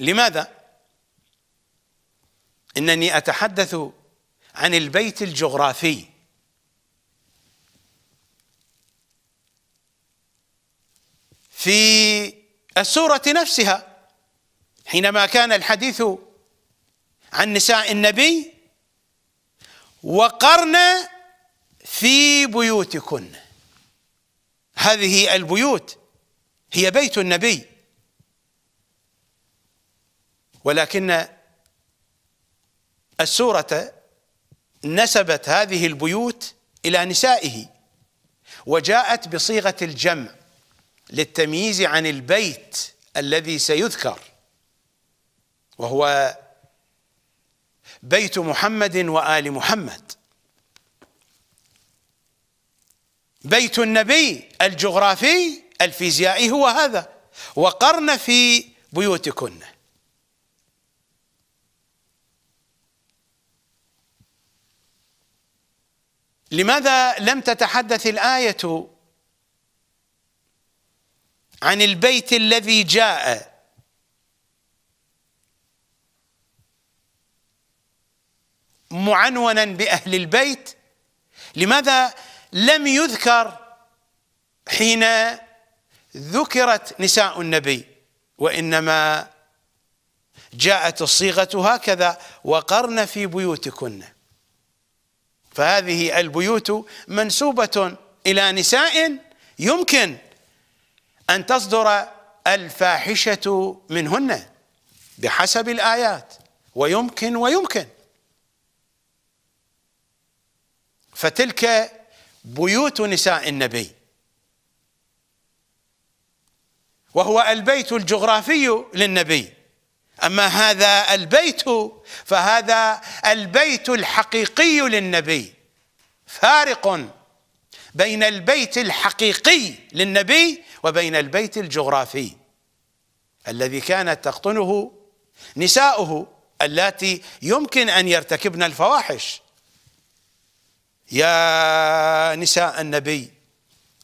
لماذا انني اتحدث عن البيت الجغرافي في السوره نفسها حينما كان الحديث عن نساء النبي وقرن في بيوتكن هذه البيوت هي بيت النبي ولكن السورة نسبت هذه البيوت إلى نسائه وجاءت بصيغة الجمع للتمييز عن البيت الذي سيذكر وهو بيت محمد وآل محمد بيت النبي الجغرافي الفيزيائي هو هذا وقرن في بيوتكن لماذا لم تتحدث الآية عن البيت الذي جاء معنونا باهل البيت لماذا لم يذكر حين ذكرت نساء النبي وانما جاءت الصيغه هكذا وقرن في بيوتكن فهذه البيوت منسوبه الى نساء يمكن ان تصدر الفاحشه منهن بحسب الايات ويمكن ويمكن فتلك بيوت نساء النبي وهو البيت الجغرافي للنبي اما هذا البيت فهذا البيت الحقيقي للنبي فارق بين البيت الحقيقي للنبي وبين البيت الجغرافي الذي كانت تقطنه نساؤه اللاتي يمكن ان يرتكبن الفواحش يا نساء النبي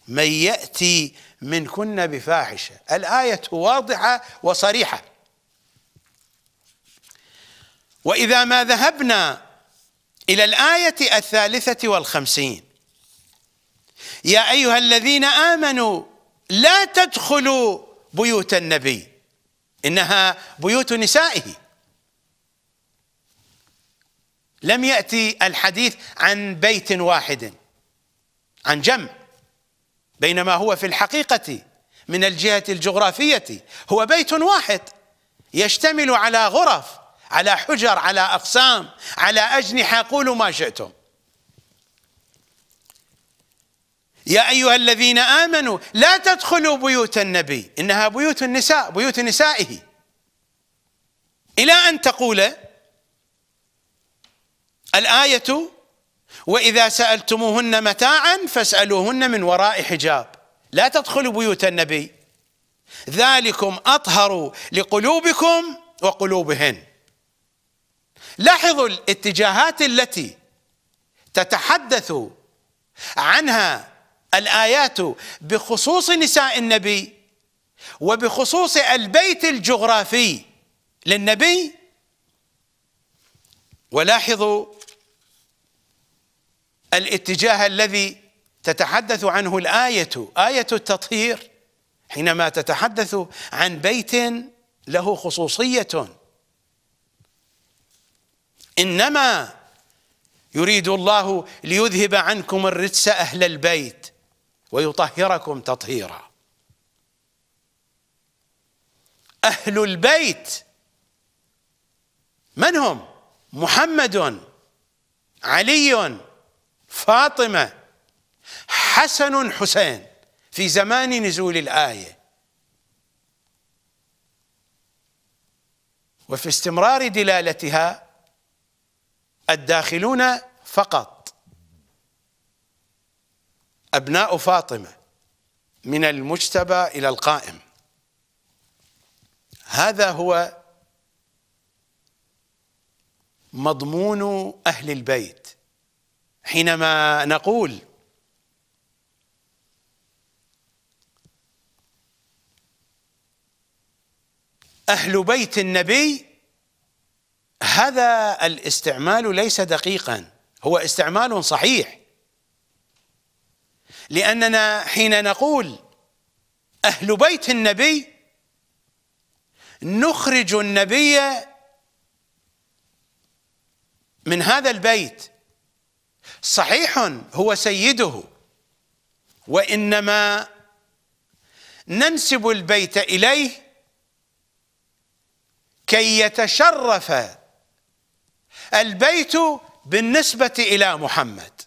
من يأتي منكن بفاحشة الآية واضحة وصريحة وإذا ما ذهبنا إلى الآية الثالثة والخمسين يا أيها الذين آمنوا لا تدخلوا بيوت النبي إنها بيوت نسائه لم يأتي الحديث عن بيت واحد عن جمع بينما هو في الحقيقة من الجهة الجغرافية هو بيت واحد يشتمل على غرف على حجر على أقسام على أجنحة قولوا ما شئتم يا أيها الذين آمنوا لا تدخلوا بيوت النبي إنها بيوت النساء بيوت نسائه إلى أن تقول الآية وإذا سألتموهن متاعا فاسألوهن من وراء حجاب لا تدخلوا بيوت النبي ذلكم أطهر لقلوبكم وقلوبهن لاحظوا الاتجاهات التي تتحدث عنها الآيات بخصوص نساء النبي وبخصوص البيت الجغرافي للنبي ولاحظوا الاتجاه الذي تتحدث عنه الآية آية التطهير حينما تتحدث عن بيت له خصوصية إنما يريد الله ليذهب عنكم الرجس أهل البيت ويطهركم تطهيرا أهل البيت من هم؟ محمد علي فاطمة حسن حسين في زمان نزول الآية وفي استمرار دلالتها الداخلون فقط أبناء فاطمة من المجتبى إلى القائم هذا هو مضمون أهل البيت حينما نقول اهل بيت النبي هذا الاستعمال ليس دقيقا هو استعمال صحيح لاننا حين نقول اهل بيت النبي نخرج النبي من هذا البيت صحيح هو سيده وانما ننسب البيت اليه كي يتشرف البيت بالنسبه الى محمد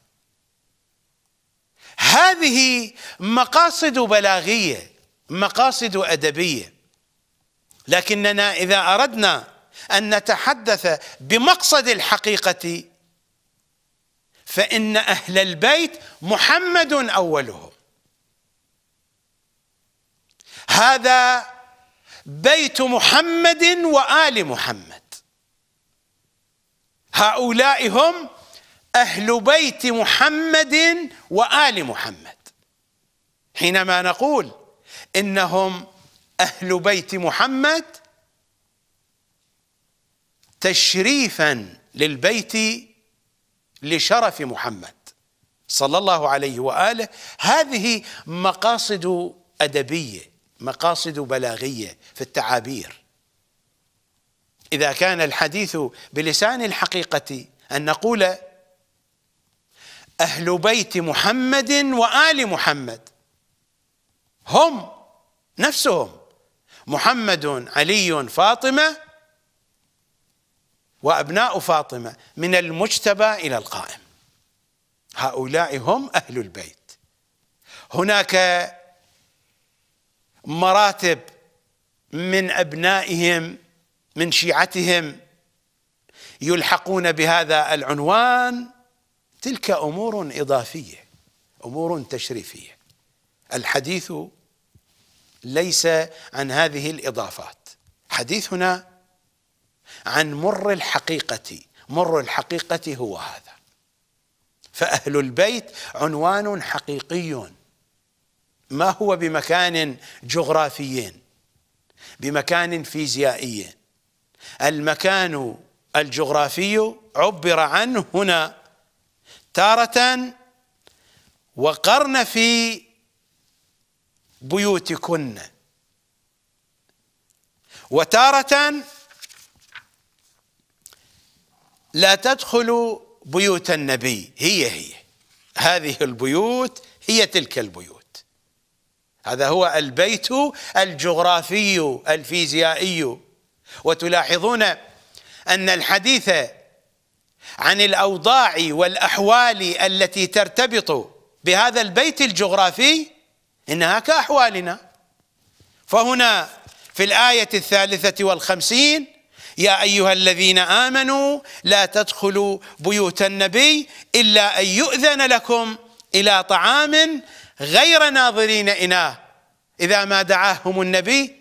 هذه مقاصد بلاغيه مقاصد ادبيه لكننا اذا اردنا ان نتحدث بمقصد الحقيقه فإن أهل البيت محمد أولهم هذا بيت محمد وآل محمد هؤلاء هم أهل بيت محمد وآل محمد حينما نقول إنهم أهل بيت محمد تشريفا للبيت لشرف محمد صلى الله عليه واله هذه مقاصد ادبيه مقاصد بلاغيه في التعابير اذا كان الحديث بلسان الحقيقه ان نقول اهل بيت محمد وال محمد هم نفسهم محمد علي فاطمه وأبناء فاطمة من المجتبى إلى القائم هؤلاء هم أهل البيت هناك مراتب من أبنائهم من شيعتهم يلحقون بهذا العنوان تلك أمور إضافية أمور تشريفية الحديث ليس عن هذه الإضافات حديثنا عن مر الحقيقة مر الحقيقة هو هذا فأهل البيت عنوان حقيقي ما هو بمكان جغرافي بمكان فيزيائي المكان الجغرافي عبر عنه هنا تارة وقرن في بيوتكن وتارة لا تدخلوا بيوت النبي هي هي هذه البيوت هي تلك البيوت هذا هو البيت الجغرافي الفيزيائي وتلاحظون أن الحديث عن الأوضاع والأحوال التي ترتبط بهذا البيت الجغرافي إنها كأحوالنا فهنا في الآية الثالثة والخمسين يا أيها الذين آمنوا لا تدخلوا بيوت النبي إلا أن يؤذن لكم إلى طعام غير ناظرين إناه إذا ما دعاهم النبي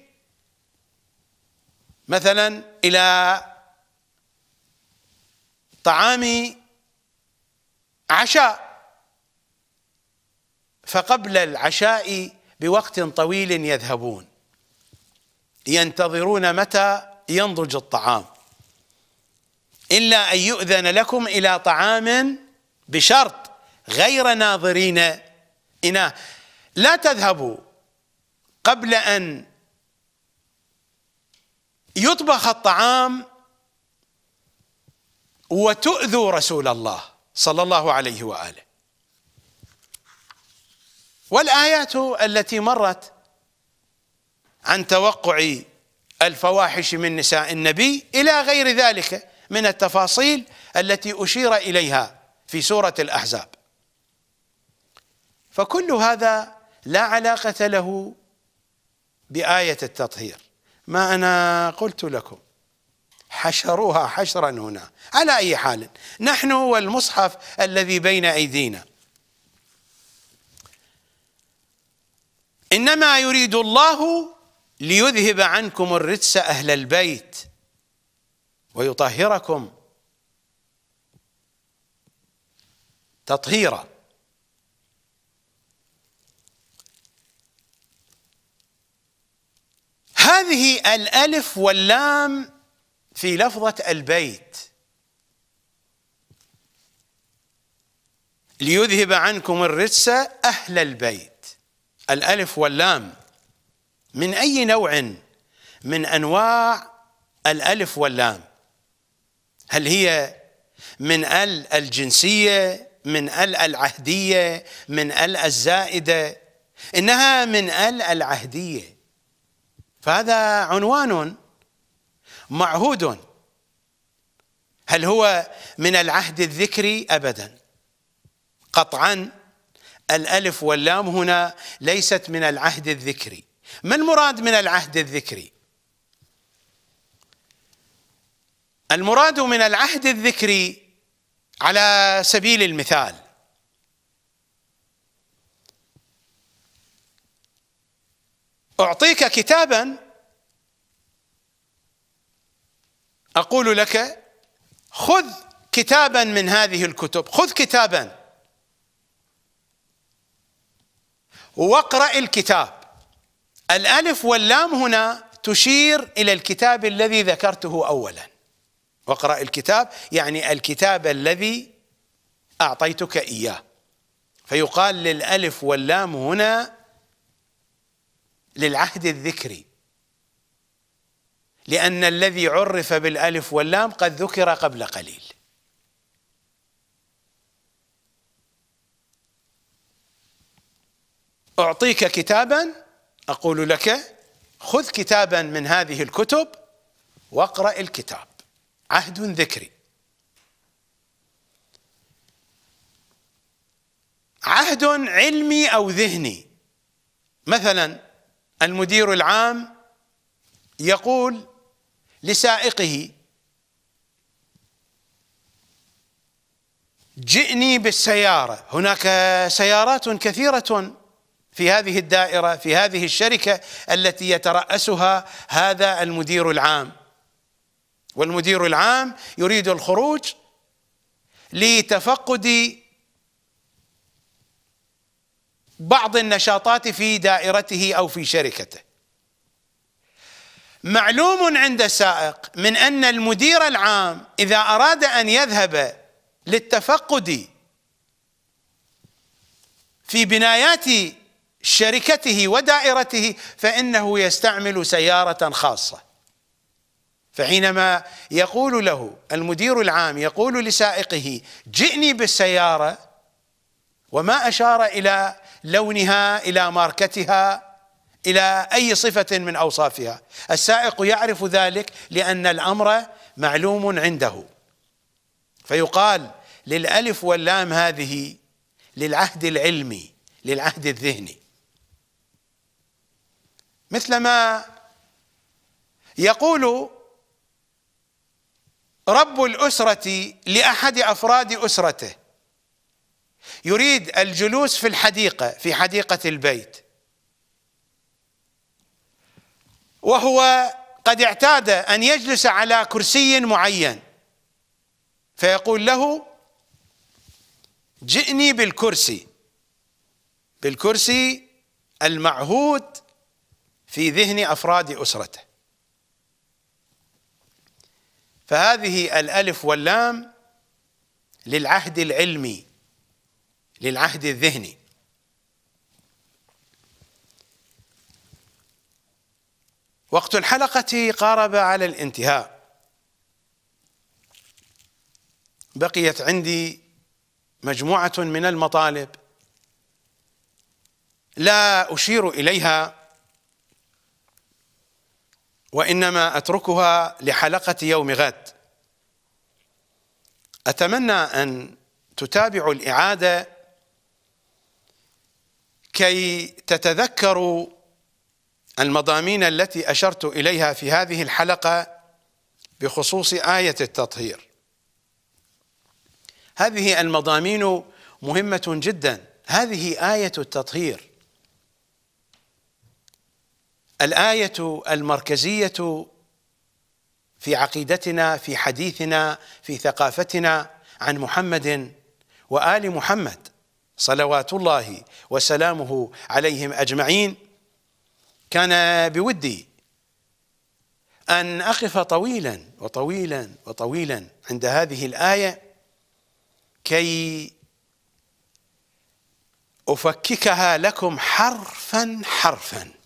مثلا إلى طعام عشاء فقبل العشاء بوقت طويل يذهبون ينتظرون متى ينضج الطعام إلا أن يؤذن لكم إلى طعام بشرط غير ناظرين إناه لا تذهبوا قبل أن يطبخ الطعام وتؤذوا رسول الله صلى الله عليه وآله والآيات التي مرت عن توقع الفواحش من نساء النبي إلى غير ذلك من التفاصيل التي أشير إليها في سورة الأحزاب فكل هذا لا علاقة له بآية التطهير ما أنا قلت لكم حشروها حشرا هنا على أي حال نحن والمصحف الذي بين أيدينا إنما يريد الله ليذهب عنكم الرجس أهل البيت ويطهركم تطهيرا هذه الألف واللام في لفظة البيت ليذهب عنكم الرجس أهل البيت الألف واللام من أي نوع من أنواع الألف واللام هل هي من ال الجنسية من ال العهدية من ال الزائدة إنها من ال العهدية فهذا عنوان معهود هل هو من العهد الذكري أبدا قطعا الألف واللام هنا ليست من العهد الذكري ما المراد من العهد الذكري المراد من العهد الذكري على سبيل المثال اعطيك كتابا اقول لك خذ كتابا من هذه الكتب خذ كتابا واقرا الكتاب الألف واللام هنا تشير إلى الكتاب الذي ذكرته أولا واقرأ الكتاب يعني الكتاب الذي أعطيتك إياه فيقال للألف واللام هنا للعهد الذكري لأن الذي عرف بالألف واللام قد ذكر قبل قليل أعطيك كتابا أقول لك خذ كتابا من هذه الكتب واقرأ الكتاب عهد ذكري عهد علمي أو ذهني مثلا المدير العام يقول لسائقه جئني بالسيارة هناك سيارات كثيرة في هذه الدائره في هذه الشركه التي يتراسها هذا المدير العام والمدير العام يريد الخروج لتفقد بعض النشاطات في دائرته او في شركته معلوم عند السائق من ان المدير العام اذا اراد ان يذهب للتفقد في بنايات شركته ودائرته فإنه يستعمل سيارة خاصة فحينما يقول له المدير العام يقول لسائقه جئني بالسيارة وما أشار إلى لونها إلى ماركتها إلى أي صفة من أوصافها السائق يعرف ذلك لأن الأمر معلوم عنده فيقال للألف واللام هذه للعهد العلمي للعهد الذهني مثل ما يقول رب الأسرة لأحد أفراد أسرته يريد الجلوس في الحديقة في حديقة البيت وهو قد اعتاد أن يجلس على كرسي معين فيقول له جئني بالكرسي بالكرسي المعهود في ذهن افراد اسرته فهذه الالف واللام للعهد العلمي للعهد الذهني وقت الحلقه قارب على الانتهاء بقيت عندي مجموعه من المطالب لا اشير اليها وانما اتركها لحلقه يوم غد اتمنى ان تتابعوا الاعاده كي تتذكروا المضامين التي اشرت اليها في هذه الحلقه بخصوص ايه التطهير هذه المضامين مهمه جدا هذه ايه التطهير الايه المركزيه في عقيدتنا في حديثنا في ثقافتنا عن محمد وال محمد صلوات الله وسلامه عليهم اجمعين كان بودي ان اقف طويلا وطويلا وطويلا عند هذه الايه كي افككها لكم حرفا حرفا